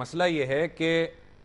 मसला ये है कि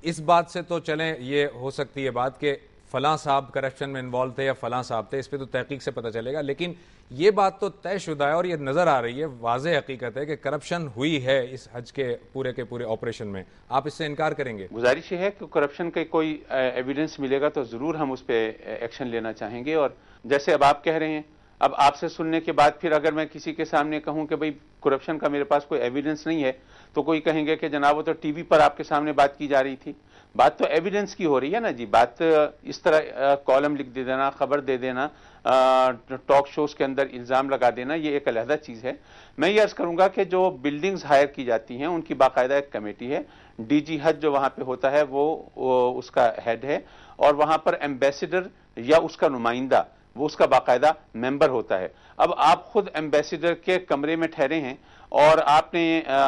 इस बात से तो चलें ये हो सकती है बात कि फलां साहब करप्शन में इन्वॉल्व थे या फलां साहब थे इस पर तो तहकीक से पता चलेगा लेकिन ये बात तो तयशुदा है और ये नज़र आ रही है वाज हकीकत है कि करप्शन हुई है इस हज के पूरे के पूरे ऑपरेशन में आप इससे इनकार करेंगे गुजारिश है कि करप्शन का कोई एविडेंस मिलेगा तो ज़रूर हम उस पर एक्शन लेना चाहेंगे और जैसे अब आप कह रहे हैं अब आपसे सुनने के बाद फिर अगर मैं किसी के सामने कहूं कि भाई करप्शन का मेरे पास कोई एविडेंस नहीं है तो कोई कहेंगे कि जनाब वो तो टीवी पर आपके सामने बात की जा रही थी बात तो एविडेंस की हो रही है ना जी बात इस तरह कॉलम लिख दे देना खबर दे देना टॉक शोज के अंदर इल्ज़ाम लगा देना ये एक अलहदा चीज़ है मैं ये अर्ज़ करूँगा कि जो बिल्डिंग्स हायर की जाती हैं उनकी बाकायदा एक कमेटी है डीजी हज जो वहाँ पे होता है वो, वो उसका हेड है और वहाँ पर एम्बेसिडर या उसका नुमाइंदा वो उसका बाकायदा मेंबर होता है अब आप खुद एम्बेसडर के कमरे में ठहरे हैं और आपने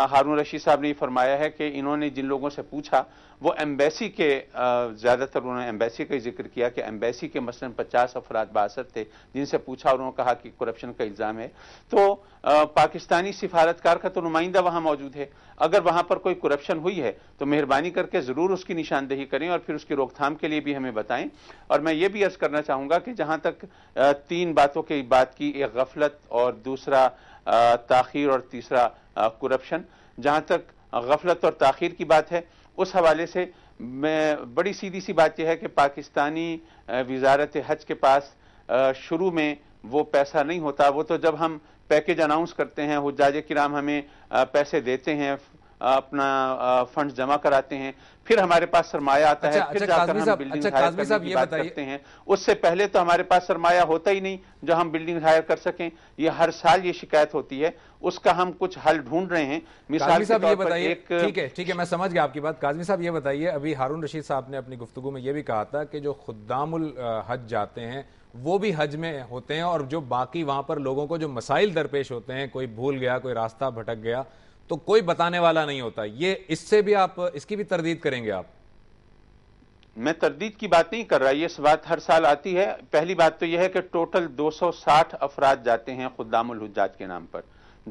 हारून रशीद साहब ने फरमाया है कि इन्होंने जिन लोगों से पूछा वो एम्बेसी के ज़्यादातर उन्होंने एम्बेसी का जिक्र किया कि एम्बेसी के मसलन पचास अफराद बासर थे जिनसे पूछा उन्होंने कहा कि करप्शन का इल्ज़ाम है तो आ, पाकिस्तानी सिफारतकार का तो नुमाइंदा वहाँ मौजूद है अगर वहाँ पर कोई करप्शन हुई है तो मेहरबानी करके ज़रूर उसकी निशानदेही करें और फिर उसकी रोकथाम के लिए भी हमें बताएं और मैं ये भी अर्ज़ करना चाहूँगा कि जहाँ तक तीन बातों की बात की एक गफलत और दूसरा तखिर और तीसरा करप्शन जहाँ तक गफलत और ताखिर की बात है उस हवाले से मैं बड़ी सीधी सी बात यह है कि पाकिस्तानी वजारत हज के पास शुरू में वो पैसा नहीं होता वो तो जब हम पैकेज अनाउंस करते हैं हजाज कराम हमें पैसे देते हैं अपना फंड जमा कराते हैं फिर हमारे पास सरमाया आता अच्छा, है फिर अच्छा, जाकर हम बिल्डिंग अच्छा, हायर करने की बात करते हैं उससे पहले तो हमारे पास सरमाया होता ही नहीं जो हम बिल्डिंग हायर कर सकें ये हर साल ये शिकायत होती है उसका हम कुछ हल ढूंढ रहे हैं मिसाल साहब ये बताइए ठीक है ठीक है मैं समझ गया आपकी बात काजमी साहब ये बताइए अभी हारून रशीद साहब ने अपनी गुफ्तु में ये भी कहा था कि जो खुदामुल हज जाते हैं वो भी हज में होते हैं और जो बाकी वहां पर लोगों को जो मसाइल दरपेश होते हैं कोई भूल गया कोई रास्ता भटक गया तो कोई बताने वाला नहीं होता ये इससे भी आप इसकी भी तरदीद करेंगे आप मैं तरदीद की बात नहीं कर रहा ये बात हर साल आती है पहली बात तो यह है कि टोटल 260 अफराद जाते हैं खुदामुल हजात के नाम पर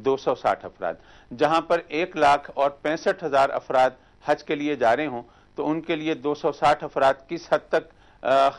260 अफराद जहां पर एक लाख और पैंसठ हजार अफराद हज के लिए जा रहे हों तो उनके लिए 260 अफराद किस हद तक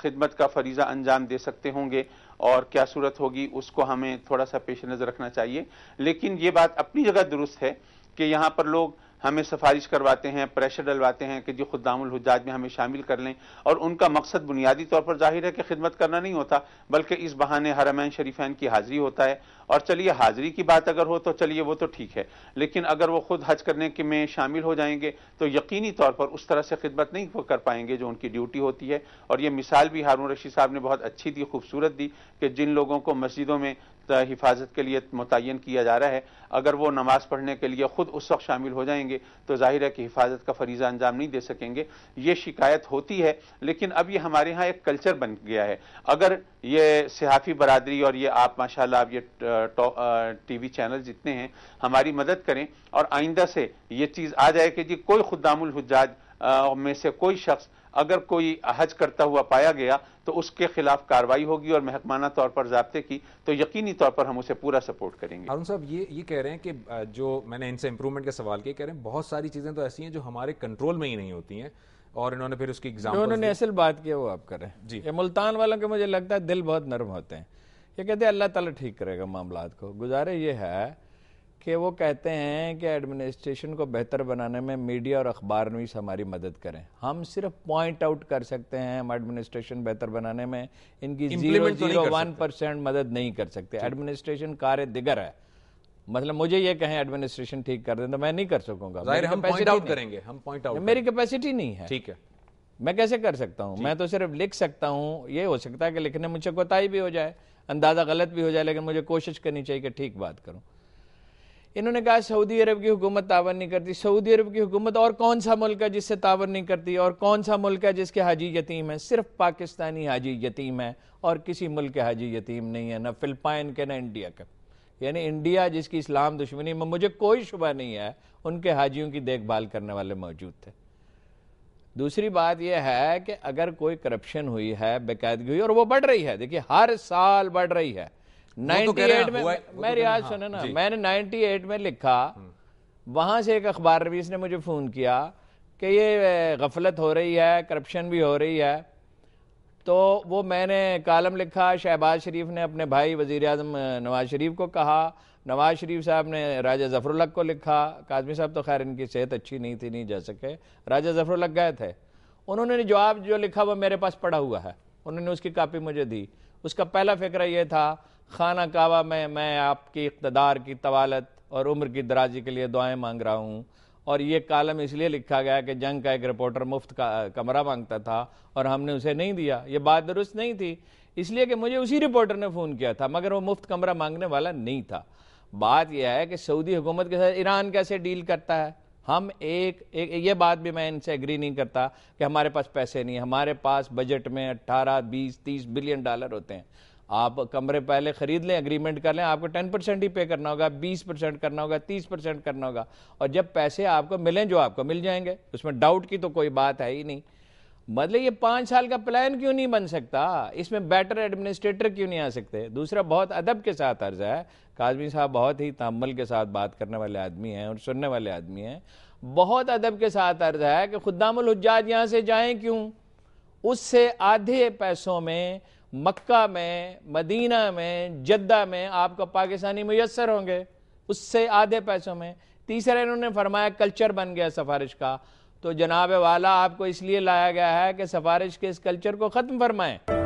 खिदमत का फरीजा अंजाम दे सकते होंगे और क्या सूरत होगी उसको हमें थोड़ा सा पेश नज़र रखना चाहिए लेकिन ये बात अपनी जगह दुरुस्त है कि यहाँ पर लोग हमें सिफारिश करवाते हैं प्रेशर डलवाते हैं कि जी खुदाम हजाज में हमें शामिल कर लें और उनका मकसद बुनियादी तौर पर जाहिर है कि खिदमत करना नहीं होता बल्कि इस बहाने हरमैन शरीफान की हाजिरी होता है और चलिए हाजिरी की बात अगर हो तो चलिए वो तो ठीक है लेकिन अगर वो खुद हज करने के में शामिल हो जाएंगे तो यकीनी तौर पर उस तरह से खिदमत नहीं कर पाएंगे जो उनकी ड्यूटी होती है और ये मिसाल भी हारून रशीद साहब ने बहुत अच्छी दी खूबसूरत दी कि जिन लोगों को मस्जिदों में हिफाजत के लिए मुतन किया जा रहा है अगर वो नमाज पढ़ने के लिए ख़ुद उस वक्त शामिल हो जाएंगे तो जाहिर है कि हिफाजत का फरीज़ा अंजाम नहीं दे सकेंगे ये शिकायत होती है लेकिन अब ये हमारे यहाँ एक कल्चर बन गया है अगर ये सहाफ़ी बरदरी और ये आप माशाला आप ये टी वी चैनल जितने हैं हमारी मदद करें और आइंदा से ये चीज़ आ जाए कि जी कोई खुदामुल हजाज में से कोई शख्स अगर कोई हज करता हुआ पाया गया तो उसके खिलाफ कार्रवाई होगी और महकमाना तौर पर जबते की तो यकीनी तौर पर हम उसे पूरा सपोर्ट करेंगे अरुण साहब ये ये कह रहे हैं कि जो मैंने इनसे इंप्रूवमेंट का सवाल किया कह रहे हैं बहुत सारी चीज़ें तो ऐसी हैं जो हमारे कंट्रोल में ही नहीं होती हैं और इन्होंने फिर उसकी एग्जाम उन्होंने असल बात किया वो आप करें जी ये मुल्तान वालों के मुझे लगता है दिल बहुत नर्म होते हैं ये कहते हैं अल्लाह ताला ठीक करेगा मामला को गुजारे ये है कि वो कहते हैं कि एडमिनिस्ट्रेशन को बेहतर बनाने में मीडिया और अखबार न्यूज़ हमारी मदद करें हम सिर्फ पॉइंट आउट कर सकते हैं हम एडमिनिस्ट्रेशन बेहतर बनाने में इनकी जीरो जीरो वन परसेंट मदद नहीं कर सकते एडमिनिस्ट्रेशन कार्य दिगर है मतलब मुझे ये कहें एडमिनिस्ट्रेशन ठीक कर दें तो मैं नहीं कर सकूंगा हम पॉइंट आउट करेंगे हम पॉइंट आउट मेरी कैपेसिटी नहीं है ठीक है मैं कैसे कर सकता हूँ मैं तो सिर्फ लिख सकता हूँ ये हो सकता है कि लिखने मुझे कोताही भी हो जाए अंदाज़ा गलत भी हो जाए लेकिन मुझे कोशिश करनी चाहिए कि ठीक बात करूं इन्होंने कहा सऊदी अरब की हुकूमत तावन नहीं करती सऊदी अरब की हुकूमत और कौन सा मुल्क है जिससे तावन नहीं करती और कौन सा मुल्क है जिसके हाजी यतीम है सिर्फ पाकिस्तानी हाजी यतीम है और किसी मुल्क के हाजी यतीम नहीं है ना फिल्पाइन के ना इंडिया के यानी इंडिया जिसकी इस्लाम दुश्मनी में मुझे कोई शुबा नहीं है उनके हाजियों की देखभाल करने वाले मौजूद थे दूसरी बात यह है कि अगर कोई करप्शन हुई है बेकायदगी हुई और वो बढ़ रही है देखिए हर साल बढ़ रही है 98 तो में तो मैं रियाज हाँ, ना मैंने में लिखा वहां से एक अखबार रवीस ने मुझे फोन किया कि ये गफलत हो रही है करप्शन भी हो रही है तो वो मैंने कालम लिखा शहबाज शरीफ ने अपने भाई वजीर अजम नवाज शरीफ को कहा नवाज शरीफ साहब ने राजा जफरुल्लक को लिखा काजमी साहब तो खैर इनकी सेहत अच्छी नहीं थी नहीं जा सके राजा जफरुल्लक गए थे उन्होंने जवाब जो लिखा वो मेरे पास पड़ा हुआ है उन्होंने उसकी कापी मुझे दी उसका पहला फिक्र यह था खाना कहवा में मैं आपकी इकतदार की तवालत और उम्र की दराजी के लिए दुआएं मांग रहा हूँ और ये कालम इसलिए लिखा गया कि जंग का एक रिपोर्टर मुफ्त का कमरा मांगता था और हमने उसे नहीं दिया ये बात दुरुस्त नहीं थी इसलिए कि मुझे उसी रिपोर्टर ने फ़ोन किया था मगर वो मुफ्त कमरा मांगने वाला नहीं था बात यह है कि सऊदी हुकूमत के साथ ईरान कैसे डील करता है हम एक, एक ये बात भी मैं इनसे एग्री नहीं करता कि हमारे पास पैसे नहीं हमारे पास बजट में अट्ठारह बीस तीस बिलियन डॉलर होते हैं आप कमरे पहले खरीद लें अग्रीमेंट कर लें आपको टेन परसेंट ही पे करना होगा बीस परसेंट करना होगा तीस परसेंट करना होगा और जब पैसे आपको मिलें जो आपको मिल जाएंगे उसमें डाउट की तो कोई बात है ही नहीं मतलब ये पाँच साल का प्लान क्यों नहीं बन सकता इसमें बेटर एडमिनिस्ट्रेटर क्यों नहीं आ सकते दूसरा बहुत अदब के साथ अर्ज है काजमी साहब बहुत ही तमल के साथ बात करने वाले आदमी हैं और सुनने वाले आदमी हैं बहुत अदब के साथ अर्ज है कि खुदामुल हजाज यहाँ से जाएँ क्यों उससे आधे पैसों में मक्का में मदीना में जद्दा में आपका पाकिस्तानी मैसर होंगे उससे आधे पैसों में तीसरा इन्होंने फरमाया कल्चर बन गया सफारिश का तो जनाब वाला आपको इसलिए लाया गया है कि सफारिश के इस कल्चर को ख़त्म फरमाएं